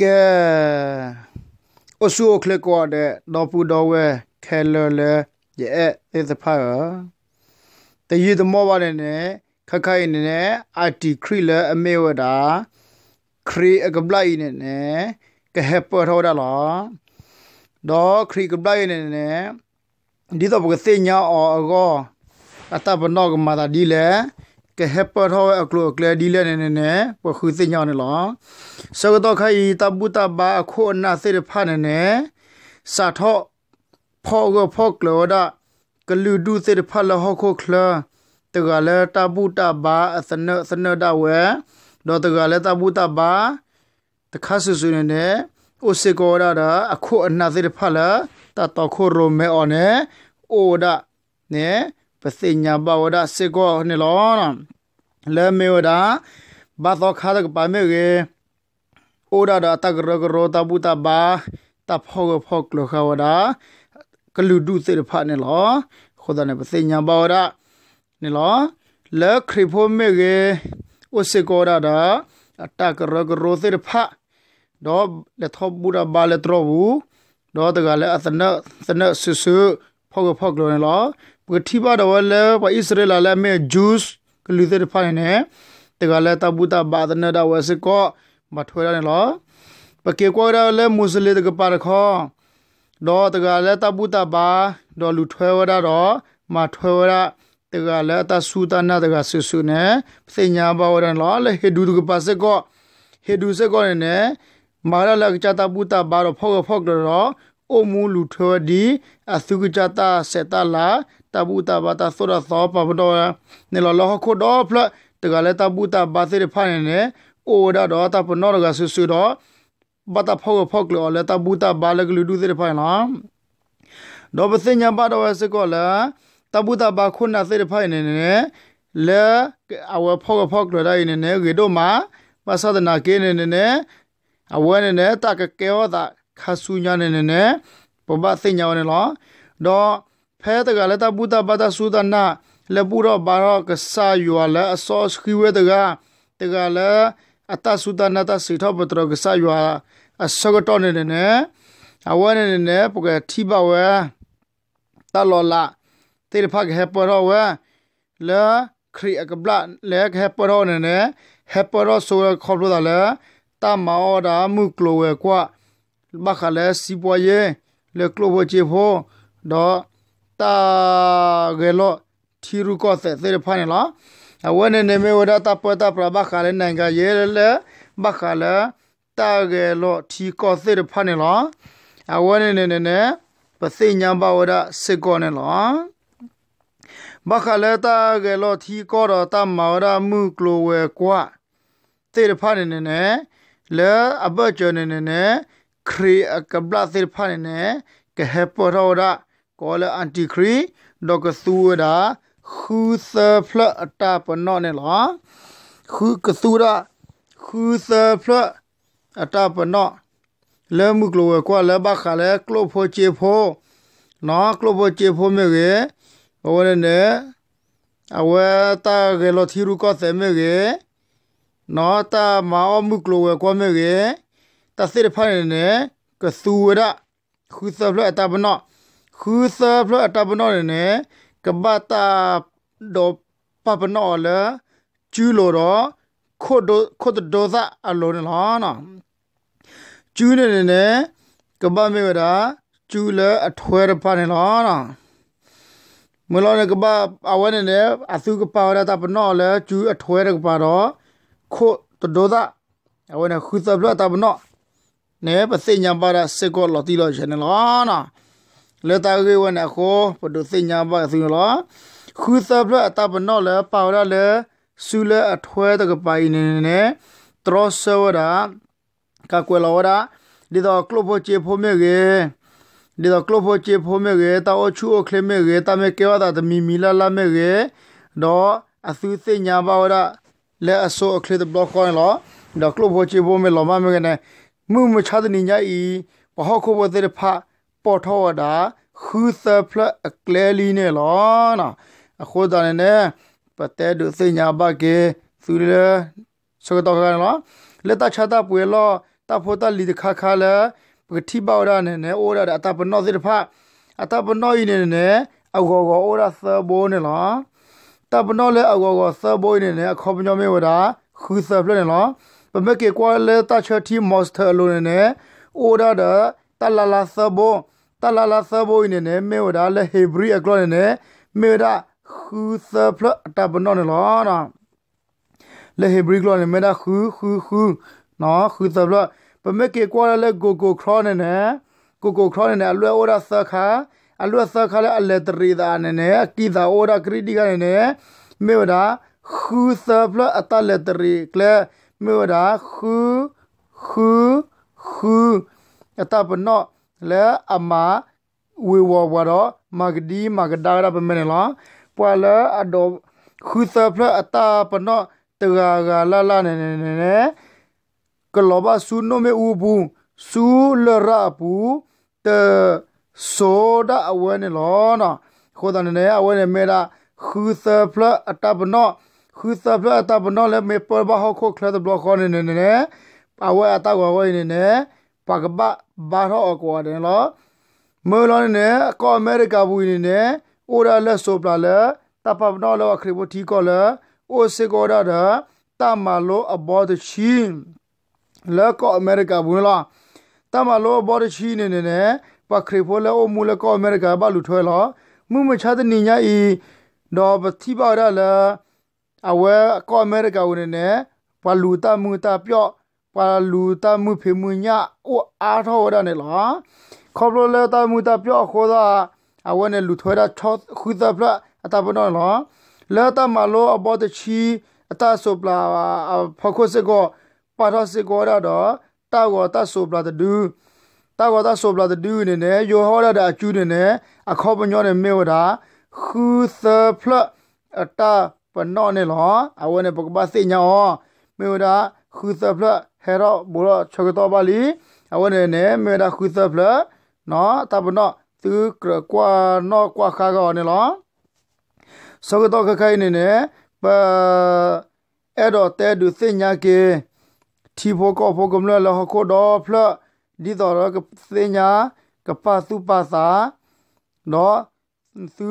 ကဲအဆူကလကောတဲ့တော့ပူတော့ဝဲခဲလလဲရဲ့အဲ့သဖာတရည်သမောပါတဲ့နဲ့ခခိုင်နေနဲ့အာတီခရီလဲအမေဝတာခရီအကပလိုက်နေနဲ့ကဟပ်ပေါ်ထောတာလားတော့ခရီကပလိုက်နေနဲ့ဒီတော့ပကသိညာအော်အကောအတပနောကမာတာဒီလဲကဲဟက်ပတ်ဟောအကလောကလဒီလနေနေနေပခုသိညာနေလောစကတော်ခိုင်တပုတဘာအခိုအနာစေဖာနေနေစာထောဖောကဖောကလောဒကလူဒုစေဖာလဟခိုခလတကလည်းတပုတဘာအစနစနဒဝဲတော့တကလည်းတပုတဘာတခါဆူဆူနေနေအိုစေကောရတာ အခိုအနာစေဖာလတတော်ခိုရိုမဲအော်နေအိုဒနဲပသိညာဘဝဒစေကောနေလောနလေမေဝဒဘာသောခါဒကပါမေကေဩဒဒတကရကရောတပုတဘာတဖောကဖောကလခဝဒကလူဒုစေဖာနေလောခေါ်တဲ့ပသိညာဘဝဒနေလောလေခရိဖိုမေကေဩစေကောဒဒအတကရကရောစေဖာတော့လက်ထောဘူးရဘာလက်တော်ဘူးတော့တကလည်းအသနသနဆဆဖောကဖောကလောဝတိပါတော်လဲပဣသရေလလဲမဲဂျူးစ်ကလူသစ်ဖာနေတကလဲတပုတဘာဒနဒဝစကောမထွေရနေလောပကေကောရလဲမွ슬လစ်တကပါရခောတော့တကလဲတပုတဘာတော့လူထွေဝရတော့မထွေဝရတကလဲတသုတနာတကဆဆုနေပညာဘဝရလောလဲဟေဒူတကပါစကောဟေဒူစကောနေမာရလကချတာပုတဘာတော့ဖောက်ဖောက်တော့အိုမူလူထွေဒီအသုကချတာစေတလာတဘူတာဘာတာဆိုရသောပပတော်နေလလဟခုတော်ဖလတကလည်းတဘူတာဘာစေဖာနေနေအိုဒါတော့တပနော်ကဆူဆူတော့ဘာတာဖောက်ဖောက်လောလတဘူတာဘာလကလူဒူစေဖာလားတော့ပစညာပါတော်စကောလာတဘူတာဘာခုနာစေဖာနေနေလေအဝဖောက်ဖောက်လောတိုင်းနေနေဂေတော့မှာပသဒနာကေနေနေနေအဝဲနေနေတကကေောတာခဆူညာနေနေပပစညာနေလောတော့ဖဲတကလည်းတပုတပါဒသုဒနာလပူရဘာရကဆာယွာလာအစောစခီဝဲတကတကလည်းအတသုဒနာတစိထဘတရကဆာယွာအစကတော်နေနေအဝနေနေပုကတိပါဝဲတလောလာတေဖကဟပရဝဲလာခရီအကဘလလဲဟပရနေနေဟပရဆိုခေါ်လို့တာလဲတမောဒါမှုကလိုဝဲကွာဘခလဲစီပွားရဲလေကလိုဝချေဖို့တော့ตาเกลอทีรุก็เสเสพานี่ละวันนี้เนี่ยเมวดาตาปตาปราบคาเลนังกาเยเลบคาเลตาเกลอทีก็เสพานี่ละวันนี้เนี่ยเนี่ยပသိညာဘဝဒစေကောနဲ့လောဘခလတာကဲလောသီကောတော့တမောရမှုကလိုဝဲကွာတေဖာနေနေနဲ့လဲအဘကျော်နေနေနဲ့ခရီအကဘလာတေဖာနေနဲ့ကဟေပေါ်ရောဒကောလအန်တီခရီဒေါကဆူဒာခူသဖလအတာပနောနဲ့လားခူကဆူဒာခူသဖလအတာပနောလဲမှုကလောကွာလဲဘခါလဲကလောဖိုချေဖိုနော်ကလောဖိုချေဖိုမြေကေဝရနေအဝဲတာကေလောသီရုကောသမြေကေနော်တာမောမှုကလောကွာမြေကေတသိရဖိုင်နေကဆူရခူသဖလအတာပနောခုသဖလတပနောနေကဘာတာဒေါပပနောလကျူလိုတော့ခုတ်ခုတ်ဒေါသအလုံးလားနော်ကျူးနေနေကဘာမေဝရာကျူလ အထွဲရဖာနေလားနော်မလောကဘာအဝနေနေအသုကပါရတာပနောလဲကျူးအထွဲရကပါတော့ခုတ်ဒေါသအဝနေခုသဖလတပနောနေပစိညာပါရစေကောလောတိလောရှင်လားနော်လတကဝနခိုပဒုသိညာပါသုလခူသပလအတပနောလပါရလဆူလအထွဲတကပိုင်နေနေတရဆဝရာကကွယ်လောရာဒီတော့ကလဘချေဖိုမေကေဒီတော့ကလဘချေဖိုမေကေတောချူအခလေမေကေတမေကေဝတာသမီမီလာလာမေကေတော့အသုသိညာပါဝရာလဲအဆိုအခလေတဘလော့ကောင်းလောတော့ကလဘချေဖိုမေလောမမေကေနေမှုမချတဲ့ညာဤပဟခုဘတဲ့ဖာပေါ်ထောဝတာခူသဖလအကလဲလီနေလောနာအခေါ်တာနေပတဲဒုစညာဘကေသူလစကတော့ကနော်လက်တချတာပွေလောတဖို့တလီတခါခါလဲပတိပေါရနေနေအိုရအတပနောစစ်တဖအတပနောဤနေနေအခေါ်ကောအိုရသဘောနေလောတပနောလဲအခေါ်ကောသဘောနေနေအခေါ်ပညောမေဝတာခူသဖလနေလောပမကေကွာလဲတချတီမော့စတာလိုနေနေအိုရတာတလလာသဘောတလာလာသဘိုးနေနဲ့မေဝဒါလဲဟေဘရီအကလောနေနဲ့မေဝဒါခူသဖလအတဘနော်နော်နော်လဲဟေဘရီကလောနေမေဒါခူခူခူနော်ခူသဖလပမက်ကေကွာလဲကိုကိုခရောနေနဲ့ကိုကိုခရောနေနဲ့အလွဲဩဒါသခါအလွဲသခါလဲအလဲတရီသာနေနဲ့ကိသာဩဒါခရီတိကနေနဲ့မေဝဒါခူသဖလအတလဲတရီကလဲမေဝဒါခူခူခူအတဘနော်လဲအမဝေဝဝရမဂဒီမဂဒါရပမနေလားပွာလာအဒေါခူသဖလအတာပနောတရာဂလာလာနေနေနေကလောဘဆုနိုမေဥဘူးစုလရပူတဆိုဒအဝဲနေလောနော်ခေါ်တယ်နေအဝဲနေမေတာခူသဖလအတာပနောခူသဖလအတာပနောလဲမေပဘဟခုခလတဲ့ဘလော့ခေါ်နေနေနေအဝဲအတာကောဝဲနေနေปากบะบาทอกว่าเดนลอเมื่อลอนเนก็อเมริกาบุยเนโอราเลโซปลาเลตาปปนอลอคริบทีก็เลโอเซกอดาดาตามาโลอบอดชีนแล้วก็อเมริกาบุยลอตามาโลอบอดชีนเนเนปะคริโพเลโอมูลก็อเมริกาบาลุถวยลอမှုမချတဲ့နေညာဤတော့ပတိပါရလာအဝဲကောအမေရိကဝင်နေဘလူတာမူတာပြော့ปาลูตามุเพมุญะโออาทอดาเนลาขอบลตามุตาเปียโคดาอาวะเนลุถวยดาทอคุตาพระอตาปนอลอลตามาโลอบอตชีအတဆိုပလာဖခုစကောပါရစကောရတော့တာကောတဆိုပလာတူတာကောတဆိုပလာတူနေနဲ့ယောဟောရတာအကျူးနေနဲ့အခေါ်ပညောတဲ့မေဝတာခူသဖလအတာပနောနဲ့လောအဝနဲ့ပကပစိညာောမေဝတာခူသဖလဟဲရောဘူရချောကတော့ပါလီအဝနေနေမေတာခုသဖလနော်တပနောသူကကွာနော်ကွာခါကောနေလောစောကတော့ခခိုင်နေနေပအဲ့တော့တဲဒုစညာကေထီဖို့ကောဖို့ကမလလဟကိုတော့ဖလဒီတော်ကစညာကပါစုပါစာနော်သူ